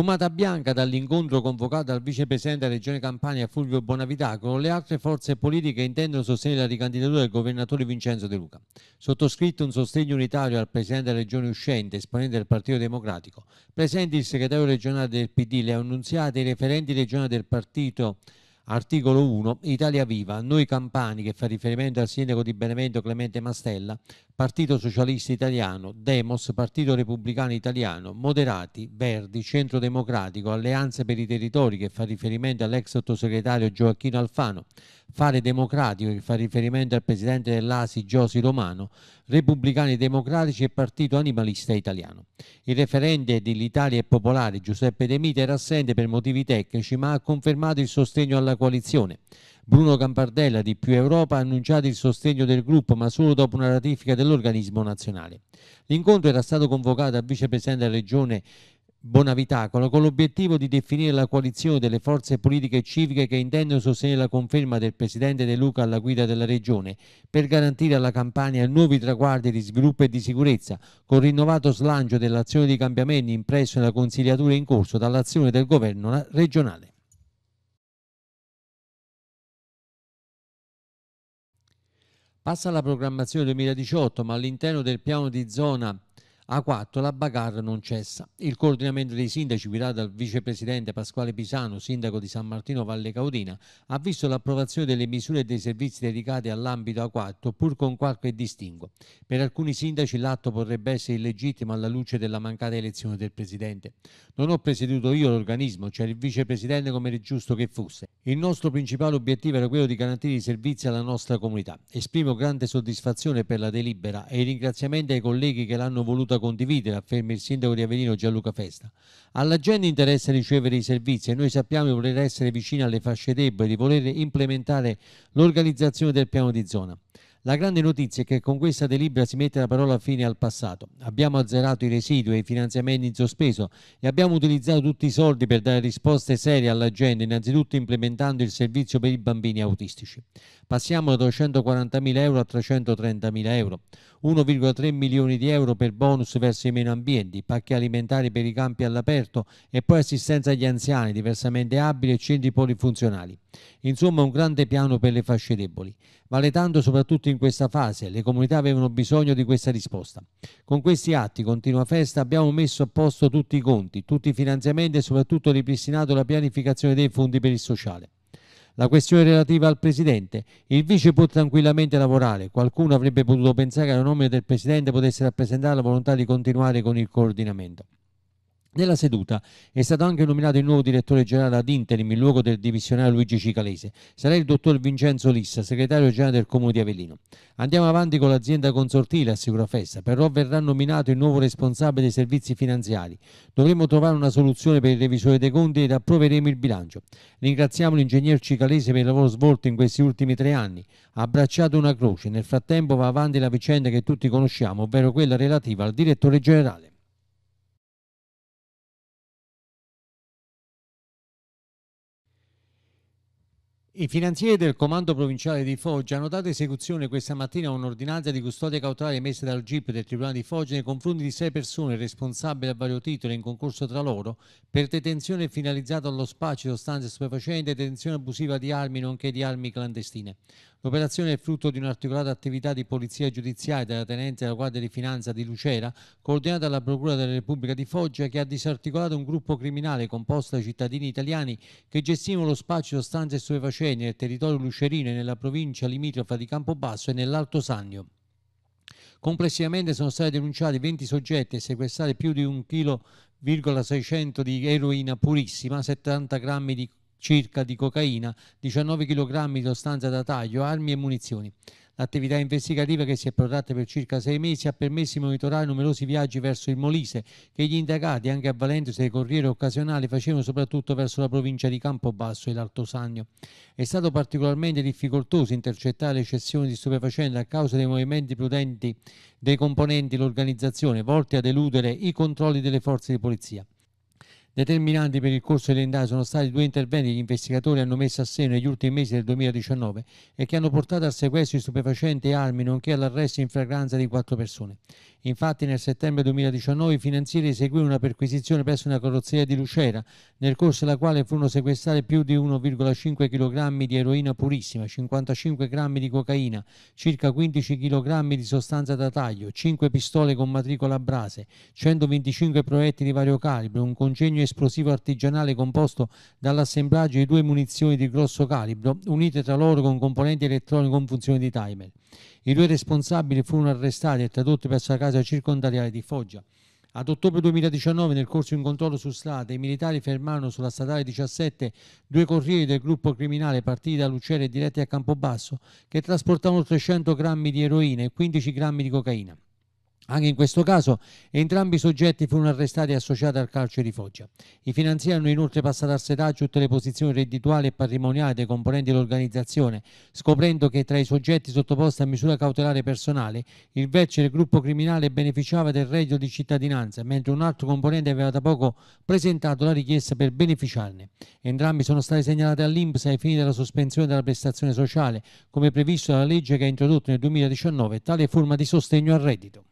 Fumata bianca dall'incontro convocato dal vicepresidente della Regione Campania Fulvio Bonavitacolo, le altre forze politiche intendono sostenere la ricandidatura del governatore Vincenzo De Luca. Sottoscritto un sostegno unitario al presidente della Regione uscente, esponente del Partito Democratico, presenti il segretario regionale del PD, le annunziate i referenti regionali del partito Articolo 1. Italia Viva. Noi Campani, che fa riferimento al sindaco di Benevento Clemente Mastella, Partito Socialista Italiano, Demos, Partito Repubblicano Italiano, Moderati, Verdi, Centro Democratico, Alleanze per i Territori, che fa riferimento all'ex sottosegretario Gioacchino Alfano, Fare Democratico, che fa riferimento al presidente dell'ASI Giosi Romano, Repubblicani Democratici e Partito Animalista Italiano. Il referente dell'Italia e Popolare Giuseppe De Mita era assente per motivi tecnici ma ha confermato il sostegno alla coalizione. Bruno Campardella di Più Europa ha annunciato il sostegno del gruppo ma solo dopo una ratifica dell'organismo nazionale. L'incontro era stato convocato dal vicepresidente della regione Bonavitacolo con l'obiettivo di definire la coalizione delle forze politiche e civiche che intendono sostenere la conferma del presidente De Luca alla guida della regione per garantire alla Campania nuovi traguardi di sviluppo e di sicurezza con rinnovato slancio dell'azione di cambiamenti impresso nella consigliatura in corso dall'azione del governo regionale. Passa alla programmazione 2018 ma all'interno del piano di zona a4 la bagarre non cessa. Il coordinamento dei sindaci, guidato dal vicepresidente Pasquale Pisano, sindaco di San Martino Valle Caudina, ha visto l'approvazione delle misure e dei servizi dedicati all'ambito A4, pur con qualche distinguo. Per alcuni sindaci l'atto potrebbe essere illegittimo alla luce della mancata elezione del presidente. Non ho presieduto io l'organismo, c'era il vicepresidente come era giusto che fosse. Il nostro principale obiettivo era quello di garantire i servizi alla nostra comunità. Esprimo grande soddisfazione per la delibera e i ringraziamenti ai colleghi che l'hanno voluta condividere, afferma il sindaco di Avenino Gianluca Festa. Alla gente interessa ricevere i servizi e noi sappiamo di voler essere vicini alle fasce deboli, di voler implementare l'organizzazione del piano di zona. La grande notizia è che con questa delibera si mette la parola fine al passato. Abbiamo azzerato i residui e i finanziamenti in sospeso e abbiamo utilizzato tutti i soldi per dare risposte serie alla gente, innanzitutto implementando il servizio per i bambini autistici. Passiamo da 240.000 euro a 330.000 euro, 1,3 milioni di euro per bonus verso i meno ambienti, pacchi alimentari per i campi all'aperto e poi assistenza agli anziani diversamente abili e centri polifunzionali. Insomma un grande piano per le fasce deboli vale tanto soprattutto in questa fase. Le comunità avevano bisogno di questa risposta. Con questi atti, continua festa, abbiamo messo a posto tutti i conti, tutti i finanziamenti e soprattutto ripristinato la pianificazione dei fondi per il sociale. La questione relativa al Presidente. Il Vice può tranquillamente lavorare. Qualcuno avrebbe potuto pensare che la nomina del Presidente potesse rappresentare la volontà di continuare con il coordinamento. Nella seduta è stato anche nominato il nuovo direttore generale ad interim in luogo del dimissionario Luigi Cicalese. Sarà il dottor Vincenzo Lissa, segretario generale del Comune di Avellino. Andiamo avanti con l'azienda consortile assicura Festa. però verrà nominato il nuovo responsabile dei servizi finanziari. Dovremo trovare una soluzione per il revisore dei conti ed approveremo il bilancio. Ringraziamo l'ingegner Cicalese per il lavoro svolto in questi ultimi tre anni. Ha abbracciato una croce. Nel frattempo va avanti la vicenda che tutti conosciamo, ovvero quella relativa al direttore generale. I finanzieri del Comando Provinciale di Foggia hanno dato esecuzione questa mattina a un'ordinanza di custodia cautelare emessa dal GIP del Tribunale di Foggia nei confronti di sei persone responsabili a vario titolo in concorso tra loro per detenzione finalizzata allo spaccio di sostanze stupefacenti e detenzione abusiva di armi nonché di armi clandestine. L'operazione è frutto di un'articolata attività di polizia giudiziaria della Tenente della Guardia di Finanza di Lucera, coordinata dalla Procura della Repubblica di Foggia, che ha disarticolato un gruppo criminale composto da cittadini italiani che gestivano lo spazio di sostanze stupefacenti nel territorio lucerino e nella provincia limitrofa di Campobasso e nell'Alto Sannio. Complessivamente sono stati denunciati 20 soggetti e sequestrati più di 1,6 kg di eroina purissima, 70 grammi di circa di cocaina, 19 kg di sostanza da taglio, armi e munizioni. L'attività investigativa che si è protratta per circa sei mesi ha permesso di monitorare numerosi viaggi verso il Molise che gli indagati, anche avvalendosi dei corrieri occasionali, facevano soprattutto verso la provincia di Campobasso e l'Alto Sannio. È stato particolarmente difficoltoso intercettare le cessioni di stupefacenti a causa dei movimenti prudenti dei componenti dell'organizzazione volti ad eludere i controlli delle forze di polizia. Determinanti per il corso delle indagini sono stati due interventi che gli investigatori hanno messo a segno negli ultimi mesi del 2019 e che hanno portato al sequestro di stupefacenti e armi, nonché all'arresto in fragranza di quattro persone. Infatti, nel settembre 2019 i finanzieri eseguirono una perquisizione presso una carrozzeria di Lucera, nel corso della quale furono sequestrati più di 1,5 kg di eroina purissima, 55 g di cocaina, circa 15 kg di sostanza da taglio, 5 pistole con matricola a brase, 125 proiettili di vario calibro, un congegno esplosivo artigianale composto dall'assemblaggio di due munizioni di grosso calibro, unite tra loro con componenti elettronici con funzione di timer. I due responsabili furono arrestati e tradotti presso la casa circondariale di Foggia. Ad ottobre 2019, nel corso di un controllo su strada, i militari fermarono sulla statale 17 due corrieri del gruppo criminale partiti da Lucere e diretti a Campobasso che trasportavano 300 grammi di eroina e 15 grammi di cocaina. Anche in questo caso entrambi i soggetti furono arrestati e associati al calcio di Foggia. I finanziari hanno inoltre passato al setaggio tutte le posizioni reddituali e patrimoniali dei componenti dell'organizzazione, scoprendo che tra i soggetti sottoposti a misura cautelare personale il vecchio del gruppo criminale beneficiava del reddito di cittadinanza, mentre un altro componente aveva da poco presentato la richiesta per beneficiarne. Entrambi sono stati segnalati all'Inps ai fini della sospensione della prestazione sociale, come previsto dalla legge che ha introdotto nel 2019 tale forma di sostegno al reddito.